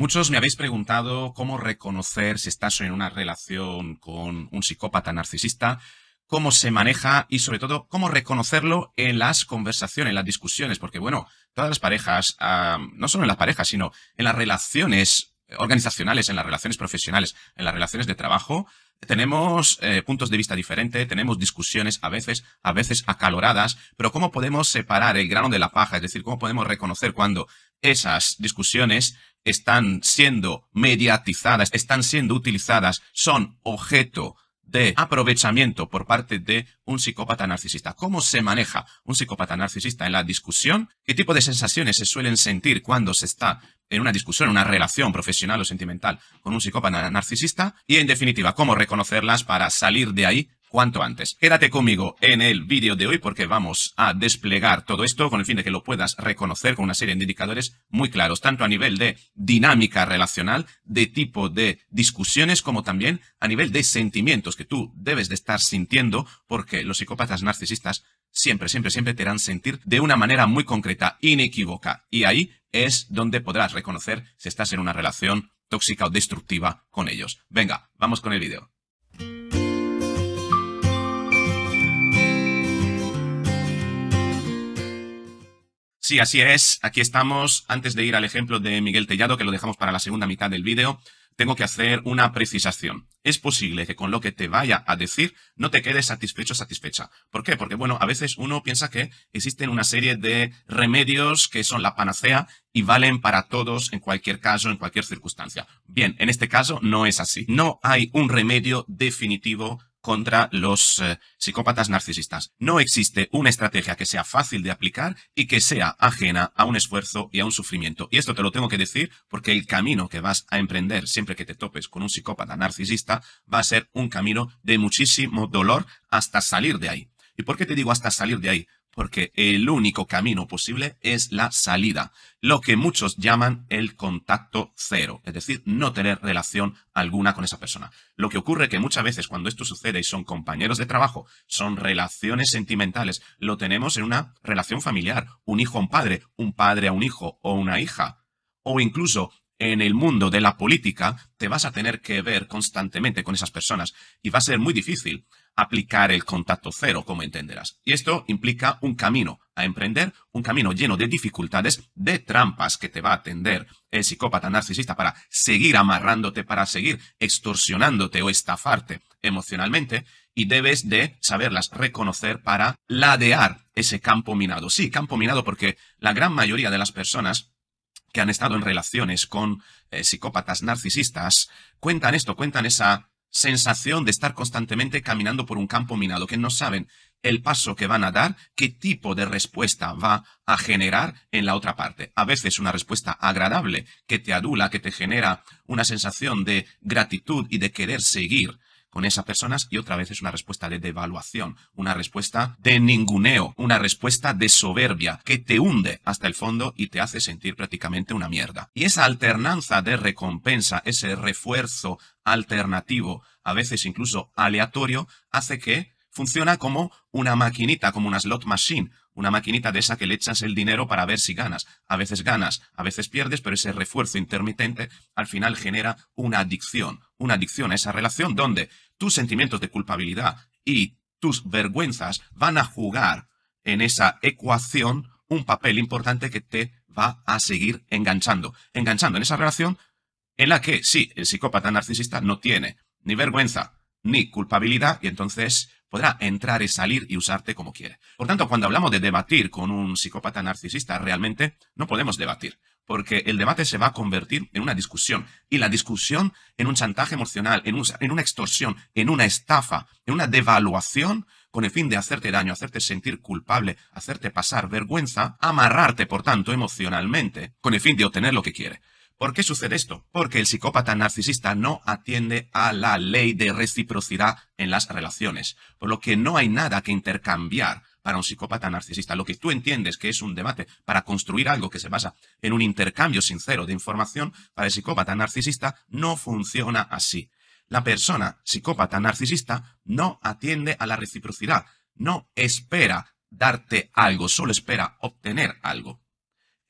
Muchos me habéis preguntado cómo reconocer si estás en una relación con un psicópata narcisista, cómo se maneja y sobre todo cómo reconocerlo en las conversaciones, en las discusiones, porque bueno, todas las parejas, no solo en las parejas, sino en las relaciones organizacionales, en las relaciones profesionales, en las relaciones de trabajo, tenemos eh, puntos de vista diferentes, tenemos discusiones a veces, a veces acaloradas, pero ¿cómo podemos separar el grano de la paja? Es decir, ¿cómo podemos reconocer cuando esas discusiones están siendo mediatizadas, están siendo utilizadas, son objeto de aprovechamiento por parte de un psicópata narcisista. ¿Cómo se maneja un psicópata narcisista en la discusión? ¿Qué tipo de sensaciones se suelen sentir cuando se está en una discusión, en una relación profesional o sentimental con un psicópata narcisista? Y en definitiva, ¿cómo reconocerlas para salir de ahí cuanto antes. Quédate conmigo en el vídeo de hoy porque vamos a desplegar todo esto con el fin de que lo puedas reconocer con una serie de indicadores muy claros, tanto a nivel de dinámica relacional, de tipo de discusiones, como también a nivel de sentimientos que tú debes de estar sintiendo porque los psicópatas narcisistas siempre, siempre, siempre te harán sentir de una manera muy concreta, inequívoca. Y ahí es donde podrás reconocer si estás en una relación tóxica o destructiva con ellos. Venga, vamos con el vídeo. Sí, así es. Aquí estamos. Antes de ir al ejemplo de Miguel Tellado, que lo dejamos para la segunda mitad del vídeo, tengo que hacer una precisación. Es posible que con lo que te vaya a decir no te quedes satisfecho o satisfecha. ¿Por qué? Porque, bueno, a veces uno piensa que existen una serie de remedios que son la panacea y valen para todos en cualquier caso, en cualquier circunstancia. Bien, en este caso no es así. No hay un remedio definitivo contra los eh, psicópatas narcisistas. No existe una estrategia que sea fácil de aplicar y que sea ajena a un esfuerzo y a un sufrimiento. Y esto te lo tengo que decir porque el camino que vas a emprender siempre que te topes con un psicópata narcisista va a ser un camino de muchísimo dolor hasta salir de ahí. ¿Y por qué te digo hasta salir de ahí? Porque el único camino posible es la salida, lo que muchos llaman el contacto cero, es decir, no tener relación alguna con esa persona. Lo que ocurre que muchas veces cuando esto sucede y son compañeros de trabajo, son relaciones sentimentales, lo tenemos en una relación familiar, un hijo a un padre, un padre a un hijo o una hija, o incluso en el mundo de la política, te vas a tener que ver constantemente con esas personas y va a ser muy difícil aplicar el contacto cero, como entenderás. Y esto implica un camino a emprender, un camino lleno de dificultades, de trampas que te va a atender el psicópata narcisista para seguir amarrándote, para seguir extorsionándote o estafarte emocionalmente, y debes de saberlas reconocer para ladear ese campo minado. Sí, campo minado porque la gran mayoría de las personas que han estado en relaciones con eh, psicópatas narcisistas cuentan esto, cuentan esa sensación de estar constantemente caminando por un campo minado, que no saben el paso que van a dar, qué tipo de respuesta va a generar en la otra parte. A veces una respuesta agradable que te adula, que te genera una sensación de gratitud y de querer seguir con esas personas y otra vez es una respuesta de devaluación, una respuesta de ninguneo, una respuesta de soberbia que te hunde hasta el fondo y te hace sentir prácticamente una mierda. Y esa alternanza de recompensa, ese refuerzo alternativo, a veces incluso aleatorio, hace que funciona como una maquinita, como una slot machine, una maquinita de esa que le echas el dinero para ver si ganas. A veces ganas, a veces pierdes, pero ese refuerzo intermitente al final genera una adicción. Una adicción a esa relación donde tus sentimientos de culpabilidad y tus vergüenzas van a jugar en esa ecuación un papel importante que te va a seguir enganchando. Enganchando en esa relación en la que, sí, el psicópata narcisista no tiene ni vergüenza, ni culpabilidad y entonces podrá entrar y salir y usarte como quiere. Por tanto, cuando hablamos de debatir con un psicópata narcisista, realmente no podemos debatir, porque el debate se va a convertir en una discusión y la discusión en un chantaje emocional, en, una extorsión, en una estafa, en una devaluación con el fin de hacerte daño, hacerte sentir culpable, hacerte pasar vergüenza, amarrarte, por tanto, emocionalmente, con el fin de obtener lo que quiere. ¿Por qué sucede esto? Porque el psicópata narcisista no atiende a la ley de reciprocidad en las relaciones, por lo que no hay nada que intercambiar para un psicópata narcisista. Lo que tú entiendes que es un debate para construir algo que se basa en un intercambio sincero de información, para el psicópata narcisista no funciona así. La persona psicópata narcisista no atiende a la reciprocidad, no espera darte algo, solo espera obtener algo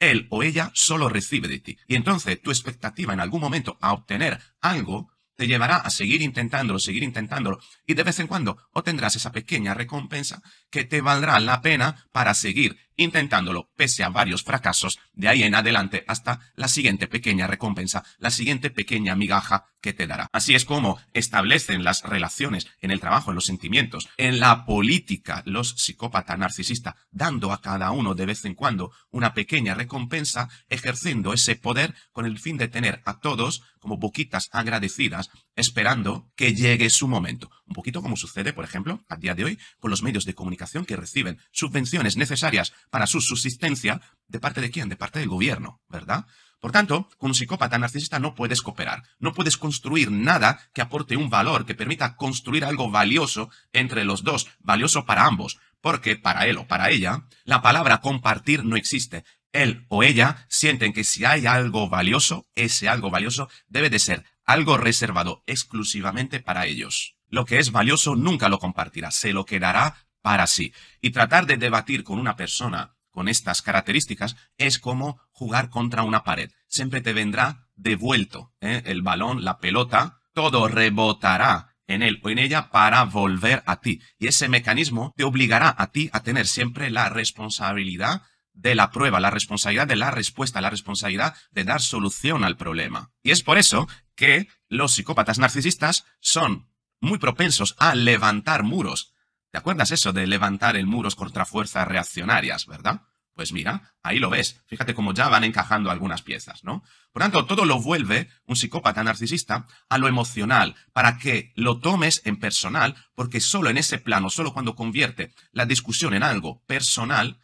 él o ella solo recibe de ti. Y entonces tu expectativa en algún momento a obtener algo te llevará a seguir intentándolo, seguir intentándolo, y de vez en cuando obtendrás esa pequeña recompensa que te valdrá la pena para seguir intentándolo pese a varios fracasos, de ahí en adelante hasta la siguiente pequeña recompensa, la siguiente pequeña migaja que te dará. Así es como establecen las relaciones en el trabajo, en los sentimientos, en la política, los psicópata narcisista, dando a cada uno de vez en cuando una pequeña recompensa, ejerciendo ese poder con el fin de tener a todos como boquitas agradecidas esperando que llegue su momento. Un poquito como sucede, por ejemplo, a día de hoy, con los medios de comunicación que reciben subvenciones necesarias para su subsistencia, ¿de parte de quién? De parte del gobierno, ¿verdad? Por tanto, con un psicópata narcisista no puedes cooperar, no puedes construir nada que aporte un valor, que permita construir algo valioso entre los dos, valioso para ambos, porque para él o para ella, la palabra compartir no existe él o ella sienten que si hay algo valioso, ese algo valioso debe de ser algo reservado exclusivamente para ellos. Lo que es valioso nunca lo compartirá, se lo quedará para sí. Y tratar de debatir con una persona con estas características es como jugar contra una pared. Siempre te vendrá devuelto ¿eh? el balón, la pelota, todo rebotará en él o en ella para volver a ti. Y ese mecanismo te obligará a ti a tener siempre la responsabilidad de la prueba, la responsabilidad de la respuesta, la responsabilidad de dar solución al problema. Y es por eso que los psicópatas narcisistas son muy propensos a levantar muros. ¿Te acuerdas eso de levantar el muros contra fuerzas reaccionarias, verdad? Pues mira, ahí lo ves. Fíjate cómo ya van encajando algunas piezas, ¿no? Por tanto, todo lo vuelve un psicópata narcisista a lo emocional, para que lo tomes en personal, porque solo en ese plano, solo cuando convierte la discusión en algo personal,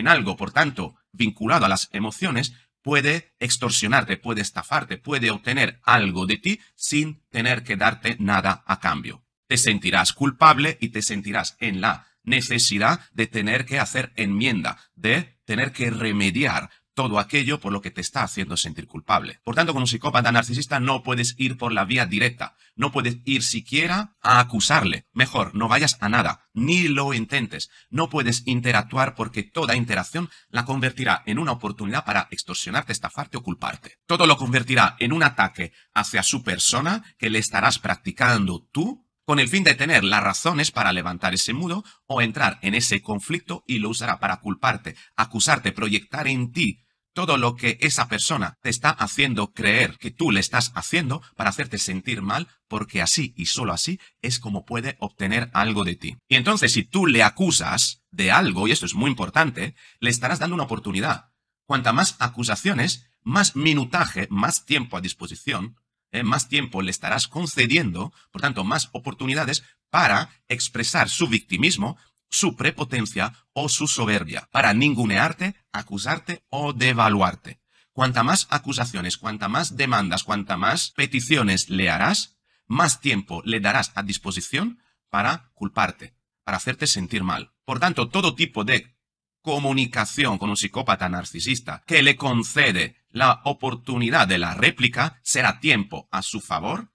en algo, por tanto, vinculado a las emociones, puede extorsionarte, puede estafarte, puede obtener algo de ti sin tener que darte nada a cambio. Te sentirás culpable y te sentirás en la necesidad de tener que hacer enmienda, de tener que remediar todo aquello por lo que te está haciendo sentir culpable. Por tanto, con un psicópata narcisista no puedes ir por la vía directa, no puedes ir siquiera a acusarle. Mejor, no vayas a nada, ni lo intentes. No puedes interactuar porque toda interacción la convertirá en una oportunidad para extorsionarte, estafarte o culparte. Todo lo convertirá en un ataque hacia su persona que le estarás practicando tú con el fin de tener las razones para levantar ese mudo o entrar en ese conflicto y lo usará para culparte, acusarte, proyectar en ti todo lo que esa persona te está haciendo creer que tú le estás haciendo para hacerte sentir mal, porque así y solo así es como puede obtener algo de ti. Y entonces si tú le acusas de algo, y esto es muy importante, le estarás dando una oportunidad. Cuanta más acusaciones, más minutaje, más tiempo a disposición ¿eh? más tiempo le estarás concediendo, por tanto, más oportunidades para expresar su victimismo, su prepotencia o su soberbia, para ningunearte, acusarte o devaluarte. Cuanta más acusaciones, cuanta más demandas, cuanta más peticiones le harás, más tiempo le darás a disposición para culparte, para hacerte sentir mal. Por tanto, todo tipo de comunicación con un psicópata narcisista que le concede la oportunidad de la réplica será tiempo a su favor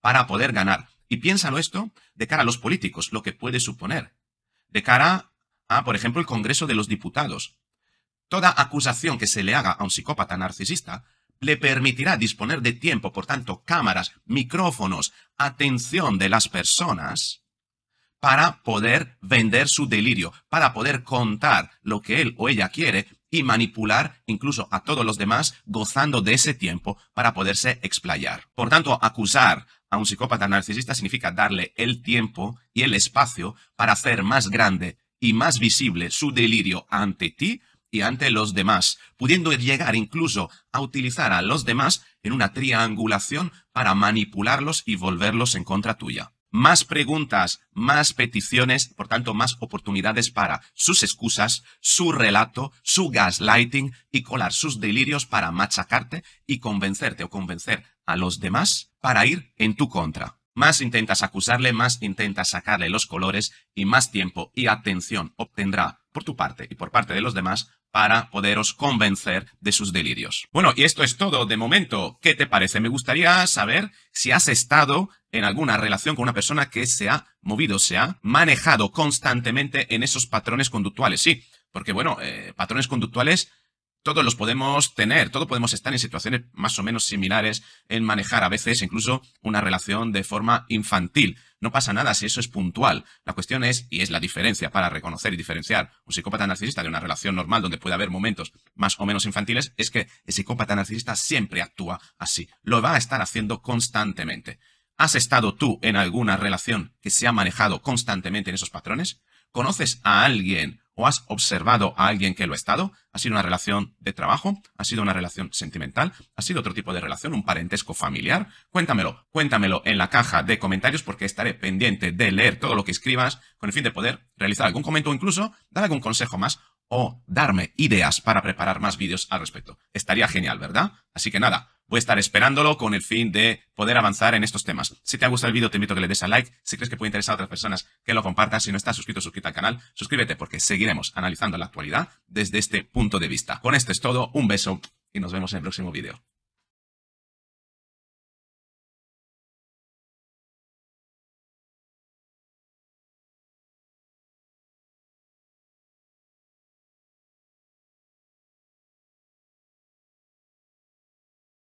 para poder ganar. Y piénsalo esto de cara a los políticos, lo que puede suponer. De cara a, por ejemplo, el Congreso de los Diputados. Toda acusación que se le haga a un psicópata narcisista le permitirá disponer de tiempo, por tanto, cámaras, micrófonos, atención de las personas para poder vender su delirio, para poder contar lo que él o ella quiere y manipular incluso a todos los demás gozando de ese tiempo para poderse explayar. Por tanto, acusar a un psicópata narcisista significa darle el tiempo y el espacio para hacer más grande y más visible su delirio ante ti y ante los demás, pudiendo llegar incluso a utilizar a los demás en una triangulación para manipularlos y volverlos en contra tuya más preguntas, más peticiones, por tanto, más oportunidades para sus excusas, su relato, su gaslighting y colar sus delirios para machacarte y convencerte o convencer a los demás para ir en tu contra. Más intentas acusarle, más intentas sacarle los colores y más tiempo y atención obtendrá por tu parte y por parte de los demás para poderos convencer de sus delirios. Bueno, y esto es todo de momento. ¿Qué te parece? Me gustaría saber si has estado en alguna relación con una persona que se ha movido, se ha manejado constantemente en esos patrones conductuales. Sí, porque bueno, eh, patrones conductuales todos los podemos tener, todos podemos estar en situaciones más o menos similares en manejar a veces incluso una relación de forma infantil. No pasa nada si eso es puntual. La cuestión es, y es la diferencia para reconocer y diferenciar un psicópata narcisista de una relación normal donde puede haber momentos más o menos infantiles, es que el psicópata narcisista siempre actúa así. Lo va a estar haciendo constantemente. ¿Has estado tú en alguna relación que se ha manejado constantemente en esos patrones? ¿Conoces a alguien o has observado a alguien que lo ha estado, ha sido una relación de trabajo, ha sido una relación sentimental, ha sido otro tipo de relación, un parentesco familiar. Cuéntamelo, cuéntamelo en la caja de comentarios porque estaré pendiente de leer todo lo que escribas con el fin de poder realizar algún comentario o incluso dar algún consejo más o darme ideas para preparar más vídeos al respecto. Estaría genial, ¿verdad? Así que nada, Voy a estar esperándolo con el fin de poder avanzar en estos temas. Si te ha gustado el vídeo, te invito a que le des a like. Si crees que puede interesar a otras personas, que lo compartas. Si no estás suscrito, suscríbete al canal. Suscríbete porque seguiremos analizando la actualidad desde este punto de vista. Con esto es todo. Un beso y nos vemos en el próximo vídeo.